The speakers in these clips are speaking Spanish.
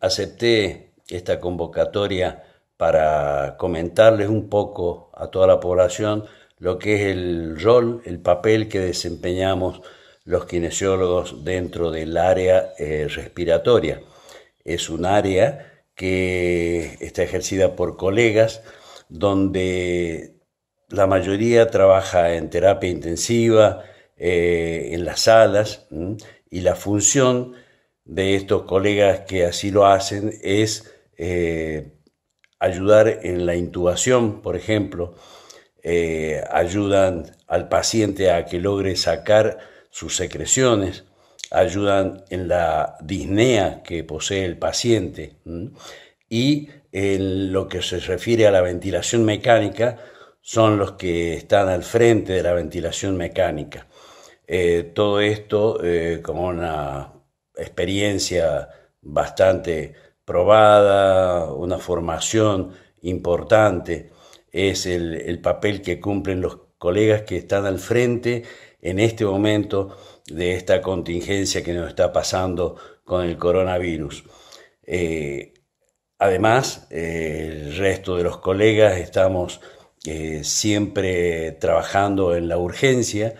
acepté esta convocatoria para comentarles un poco a toda la población lo que es el rol, el papel que desempeñamos los kinesiólogos dentro del área eh, respiratoria. Es un área que está ejercida por colegas donde la mayoría trabaja en terapia intensiva, eh, en las salas, y la función de estos colegas que así lo hacen es eh, ayudar en la intubación, por ejemplo, eh, ayudan al paciente a que logre sacar sus secreciones, ayudan en la disnea que posee el paciente y en lo que se refiere a la ventilación mecánica son los que están al frente de la ventilación mecánica. Eh, todo esto como una experiencia bastante probada, una formación importante, es el, papel que cumplen los colegas que están al frente en este momento de esta contingencia que nos está pasando con el coronavirus. Eh, además, eh, el resto de los colegas estamos eh, siempre trabajando en la urgencia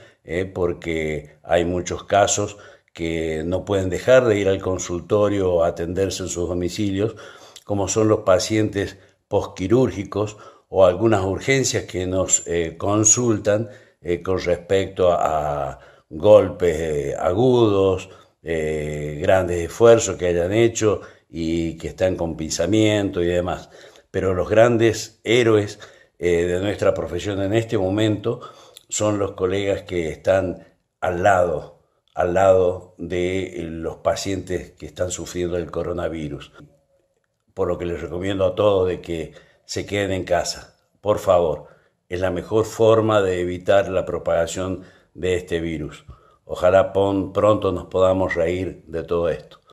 porque hay muchos casos que no pueden dejar de ir al consultorio o atenderse en sus domicilios, como son los pacientes postquirúrgicos o algunas urgencias que nos eh, consultan eh, con respecto a, golpes eh, agudos, grandes esfuerzos que hayan hecho y que están con pinzamiento y demás. Pero los grandes héroes de nuestra profesión en este momento son los colegas que están al lado al lado de eh, los pacientes que están sufriendo el coronavirus. Por lo que les recomiendo a todos de que se queden en casa. Por favor, es la mejor forma de evitar la propagación de este virus. Ojalá pronto nos podamos reír de todo esto.